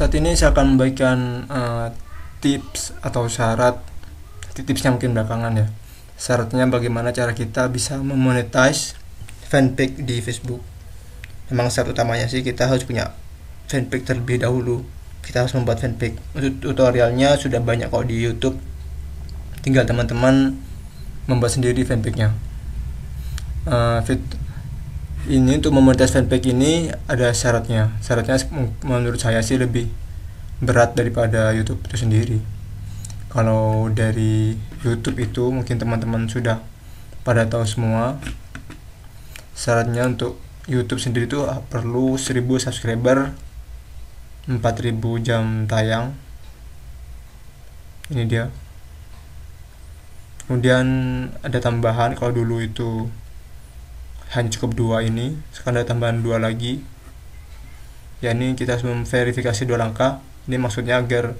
Saat ini saya akan membagikan uh, eh, tips atau syarat tipsnya mungkin belakangan ya. Syaratnya bagaimana cara kita bisa memonetize fanpage di Facebook. Memang syarat utamanya sih kita harus punya fanpage terlebih dahulu. Kita harus membuat fanpage. Untuk tutorialnya sudah banyak kok di YouTube. Tinggal teman-teman membuat sendiri fanpage-nya. Uh, ini untuk memonetize fanpage ini ada syaratnya. Syaratnya menurut saya sih lebih berat daripada YouTube itu sendiri. Kalau dari YouTube itu mungkin teman-teman sudah pada tahu semua syaratnya untuk YouTube sendiri itu ah, perlu 1000 subscriber, 4000 jam tayang. Ini dia. Kemudian ada tambahan kalau dulu itu hanya cukup dua ini, sekarang ada tambahan dua lagi. Ya ini kita harus memverifikasi dua langkah ini maksudnya agar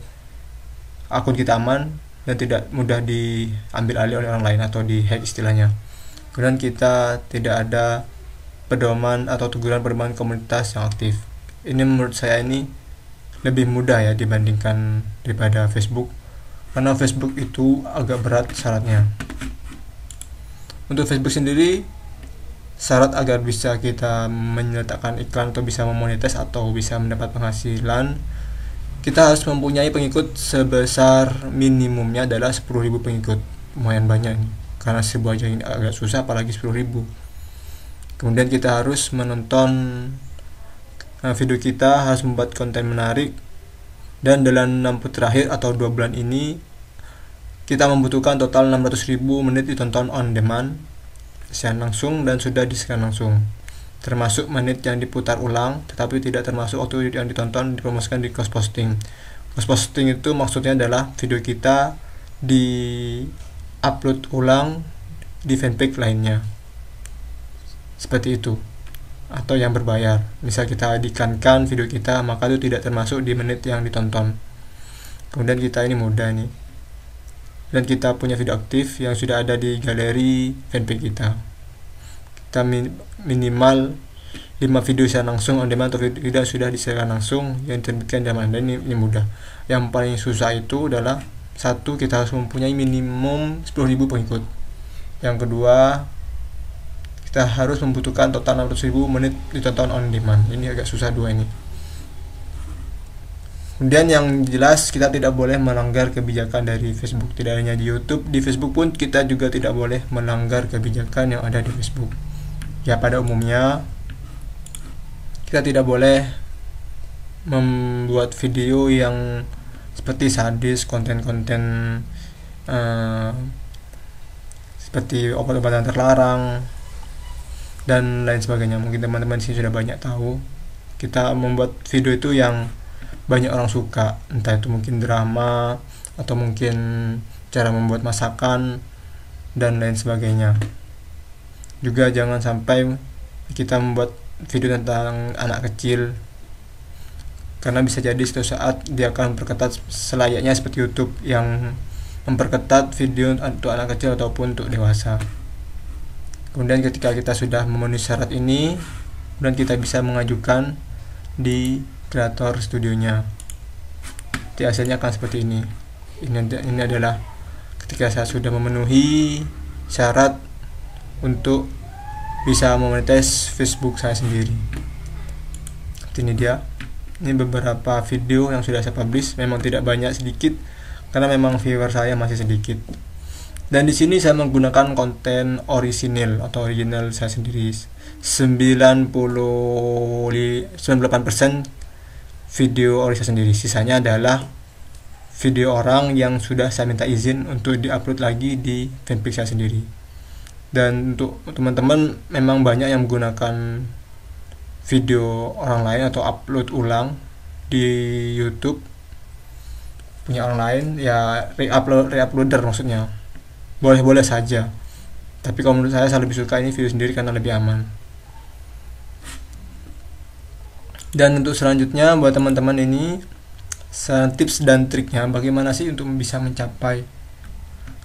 akun kita aman dan tidak mudah diambil alih oleh orang lain atau dihack istilahnya kemudian kita tidak ada pedoman atau teguran pedoman komunitas yang aktif ini menurut saya ini lebih mudah ya dibandingkan daripada Facebook karena Facebook itu agak berat syaratnya untuk Facebook sendiri syarat agar bisa kita menyertakan iklan atau bisa memonetize atau bisa mendapat penghasilan kita harus mempunyai pengikut sebesar minimumnya adalah 10.000 pengikut lumayan banyak nih karena sebuah aja ini agak susah apalagi 10.000 kemudian kita harus menonton eh, video kita harus membuat konten menarik dan dalam 6 terakhir atau 2 bulan ini kita membutuhkan total 600.000 menit ditonton on demand siaran langsung dan sudah disekan langsung termasuk menit yang diputar ulang, tetapi tidak termasuk waktu yang ditonton dipromosikan di cross posting. Cross posting itu maksudnya adalah video kita di upload ulang di fanpage lainnya. Seperti itu. Atau yang berbayar. Misal kita iklankan video kita, maka itu tidak termasuk di menit yang ditonton. Kemudian kita ini mudah nih. Dan kita punya video aktif yang sudah ada di galeri fanpage kita kita minimal 5 video secara langsung on demand atau tidak sudah disiarkan langsung yang diterbitkan zaman dan ini, ini mudah yang paling susah itu adalah satu kita harus mempunyai minimum 10.000 pengikut yang kedua kita harus membutuhkan total 600.000 menit ditonton on demand ini agak susah dua ini Kemudian yang jelas kita tidak boleh melanggar kebijakan dari Facebook Tidak hanya di Youtube, di Facebook pun kita juga tidak boleh melanggar kebijakan yang ada di Facebook ya pada umumnya kita tidak boleh membuat video yang seperti sadis konten-konten uh, seperti obat-obatan terlarang dan lain sebagainya mungkin teman-teman sih sudah banyak tahu kita membuat video itu yang banyak orang suka entah itu mungkin drama atau mungkin cara membuat masakan dan lain sebagainya juga jangan sampai kita membuat video tentang anak kecil karena bisa jadi suatu saat dia akan memperketat selayaknya seperti YouTube yang memperketat video untuk anak kecil ataupun untuk dewasa. Kemudian ketika kita sudah memenuhi syarat ini, kemudian kita bisa mengajukan di kreator studionya. Jadi hasilnya akan seperti ini. Ini ini adalah ketika saya sudah memenuhi syarat untuk bisa memonetize Facebook saya sendiri ini dia ini beberapa video yang sudah saya publish memang tidak banyak sedikit karena memang viewer saya masih sedikit dan di sini saya menggunakan konten orisinil atau original saya sendiri 98% video ori saya sendiri sisanya adalah video orang yang sudah saya minta izin untuk diupload lagi di fanpage saya sendiri dan untuk teman-teman memang banyak yang menggunakan video orang lain atau upload ulang di YouTube punya orang lain ya re-upload re-uploader maksudnya boleh boleh saja tapi kalau menurut saya saya lebih suka ini video sendiri karena lebih aman dan untuk selanjutnya buat teman-teman ini tips dan triknya bagaimana sih untuk bisa mencapai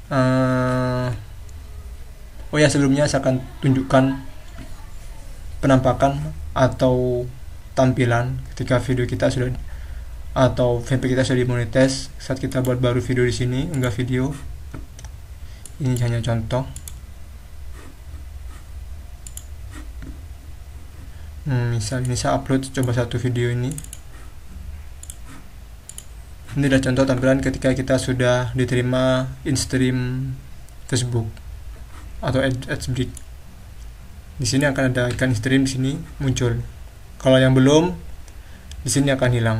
eh, oh ya sebelumnya saya akan tunjukkan penampakan atau tampilan ketika video kita sudah atau VP kita sudah dimonetes saat kita buat baru video di sini enggak video ini hanya contoh hmm, misal ini saya upload coba satu video ini ini adalah contoh tampilan ketika kita sudah diterima in stream Facebook atau add breed di sini akan ada ikan stream di sini muncul kalau yang belum di sini akan hilang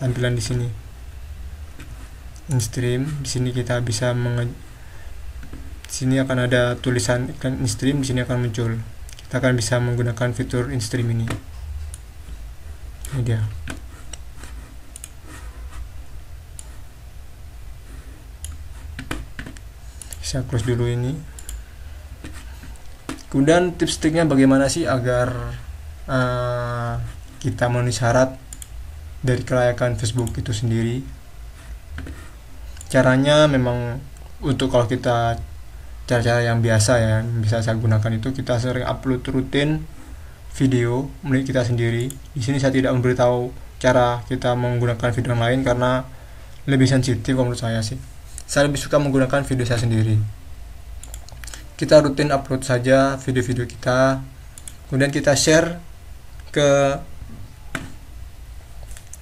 tampilan di sini in stream di sini kita bisa menge di sini akan ada tulisan ikan in stream di sini akan muncul kita akan bisa menggunakan fitur in stream ini ini dia saya close dulu ini kemudian tips triknya bagaimana sih agar uh, kita memenuhi syarat dari kelayakan Facebook itu sendiri caranya memang untuk kalau kita cara-cara yang biasa ya yang bisa saya gunakan itu kita sering upload rutin video milik kita sendiri di sini saya tidak memberitahu cara kita menggunakan video yang lain karena lebih sensitif menurut saya sih saya lebih suka menggunakan video saya sendiri kita rutin upload saja video-video kita kemudian kita share ke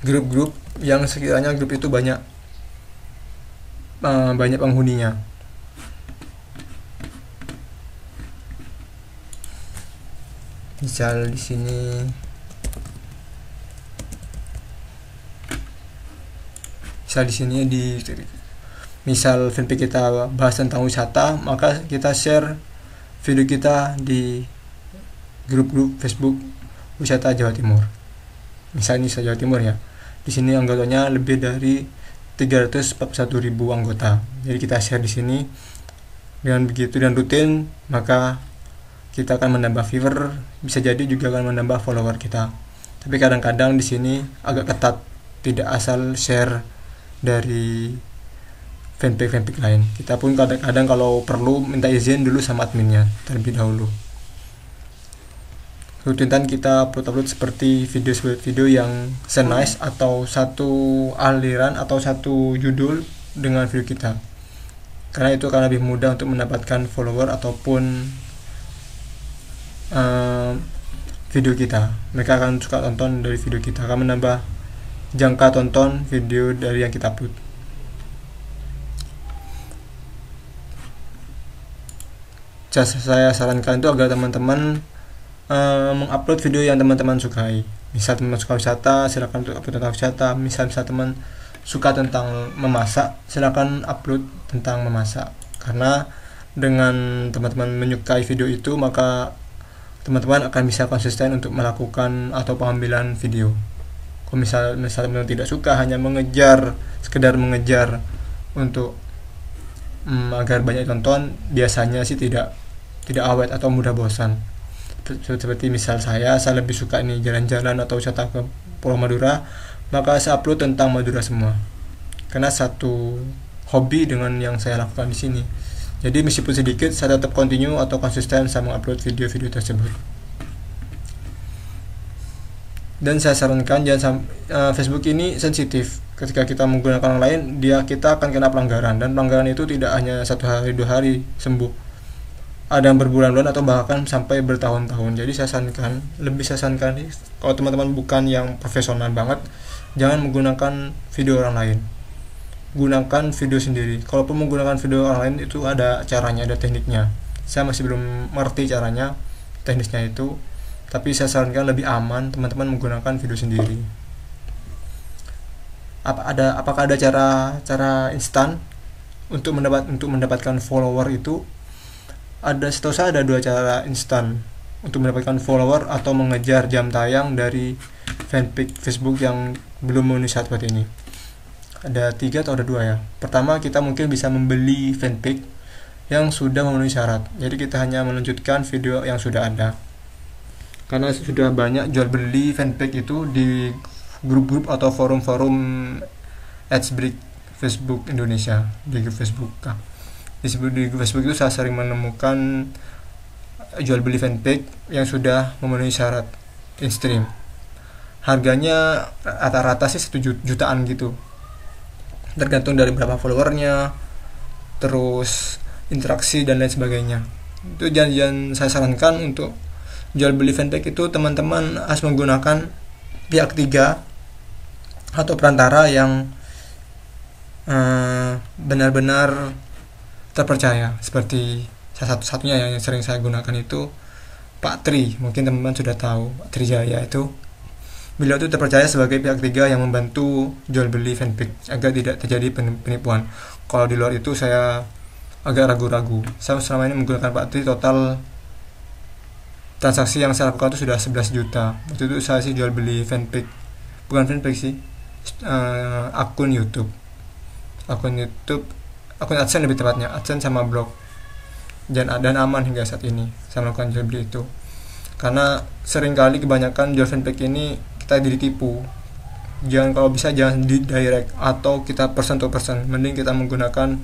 grup-grup yang sekiranya grup itu banyak uh, banyak penghuninya misal di sini misal di sini di misal video kita bahas tentang wisata maka kita share video kita di grup-grup Facebook wisata Jawa Timur misalnya wisata Jawa Timur ya di sini anggotanya lebih dari 341 ribu anggota jadi kita share di sini dengan begitu dan rutin maka kita akan menambah viewer bisa jadi juga akan menambah follower kita tapi kadang-kadang di sini agak ketat tidak asal share dari fanpage fanpage lain kita pun kadang-kadang kalau perlu minta izin dulu sama adminnya terlebih dahulu rutinan kita upload-upload seperti video-video yang senice atau satu aliran atau satu judul dengan video kita karena itu akan lebih mudah untuk mendapatkan follower ataupun uh, video kita mereka akan suka tonton dari video kita akan menambah jangka tonton video dari yang kita upload saya sarankan itu agar teman-teman uh, mengupload video yang teman-teman sukai misal teman suka wisata silahkan upload tentang wisata misal misal teman suka tentang memasak silahkan upload tentang memasak karena dengan teman-teman menyukai video itu maka teman-teman akan bisa konsisten untuk melakukan atau pengambilan video. Kalau misal misal teman-teman tidak suka hanya mengejar sekedar mengejar untuk mm, agar banyak tonton, biasanya sih tidak tidak awet atau mudah bosan seperti misal saya saya lebih suka nih jalan-jalan atau wisata ke Pulau Madura maka saya upload tentang Madura semua karena satu hobi dengan yang saya lakukan di sini jadi meskipun sedikit saya tetap continue atau konsisten saya mengupload video-video tersebut dan saya sarankan jangan uh, Facebook ini sensitif ketika kita menggunakan orang lain dia kita akan kena pelanggaran dan pelanggaran itu tidak hanya satu hari dua hari sembuh ada yang berbulan-bulan atau bahkan sampai bertahun-tahun jadi saya sarankan lebih saya sarankan kalau teman-teman bukan yang profesional banget jangan menggunakan video orang lain gunakan video sendiri kalaupun menggunakan video orang lain itu ada caranya ada tekniknya saya masih belum mengerti caranya teknisnya itu tapi saya sarankan lebih aman teman-teman menggunakan video sendiri apa ada apakah ada cara cara instan untuk mendapat untuk mendapatkan follower itu ada setahu saya ada dua cara instan untuk mendapatkan follower atau mengejar jam tayang dari fanpage Facebook yang belum memenuhi syarat seperti ini. Ada tiga atau ada dua ya. Pertama kita mungkin bisa membeli fanpage yang sudah memenuhi syarat. Jadi kita hanya melanjutkan video yang sudah ada. Karena sudah banyak jual beli fanpage itu di grup-grup atau forum-forum ads break Facebook Indonesia di Facebook di, Facebook itu saya sering menemukan eh, jual beli fanpage yang sudah memenuhi syarat in-stream harganya rata-rata sih satu jutaan gitu tergantung dari berapa followernya terus interaksi dan lain sebagainya itu jangan-jangan saya sarankan untuk jual beli fanpage itu teman-teman harus menggunakan pihak ketiga atau perantara yang eh, benar-benar uh, benar -benar terpercaya seperti salah satu satunya yang sering saya gunakan itu Pak Tri mungkin teman-teman sudah tahu Pak Tri Jaya itu beliau itu terpercaya sebagai pihak ketiga yang membantu jual beli fanpage agar tidak terjadi penipuan kalau di luar itu saya agak ragu-ragu saya selama ini menggunakan Pak Tri total transaksi yang saya lakukan itu sudah 11 juta waktu itu saya sih jual beli fanpage bukan fanpage sih uh, akun YouTube akun YouTube akun adsense lebih tepatnya adsense sama blog dan dan aman hingga saat ini saya melakukan jual beli itu karena seringkali kebanyakan jual fanpage ini kita ditipu jangan kalau bisa jangan di direct atau kita person to person mending kita menggunakan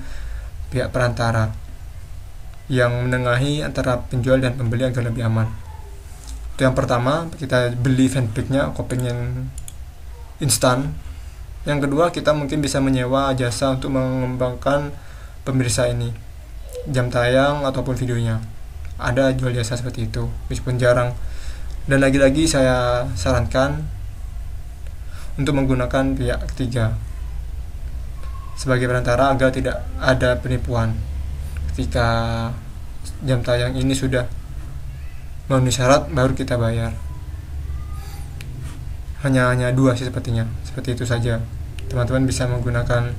pihak perantara yang menengahi antara penjual dan pembeli agar lebih aman itu yang pertama kita beli fanpage-nya coping yang instan yang kedua kita mungkin bisa menyewa jasa untuk mengembangkan pemirsa ini jam tayang ataupun videonya ada jual jasa seperti itu meskipun jarang dan lagi-lagi saya sarankan untuk menggunakan pihak ketiga sebagai perantara agar tidak ada penipuan ketika jam tayang ini sudah memenuhi syarat baru kita bayar hanya hanya dua sih sepertinya seperti itu saja teman-teman bisa menggunakan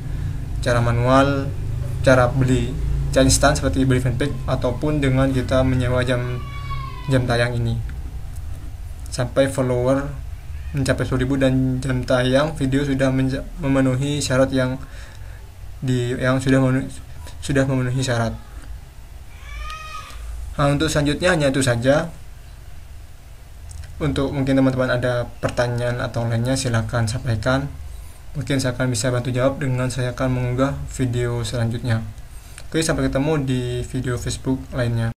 cara manual cara beli cari stand seperti beli fanpage ataupun dengan kita menyewa jam jam tayang ini sampai follower mencapai 1000 dan jam tayang video sudah memenuhi syarat yang di yang sudah memenuhi, sudah memenuhi syarat. Nah, untuk selanjutnya hanya itu saja. Untuk mungkin teman-teman ada pertanyaan atau lainnya silahkan sampaikan. Mungkin saya akan bisa bantu jawab dengan saya akan mengunggah video selanjutnya. Oke, sampai ketemu di video Facebook lainnya.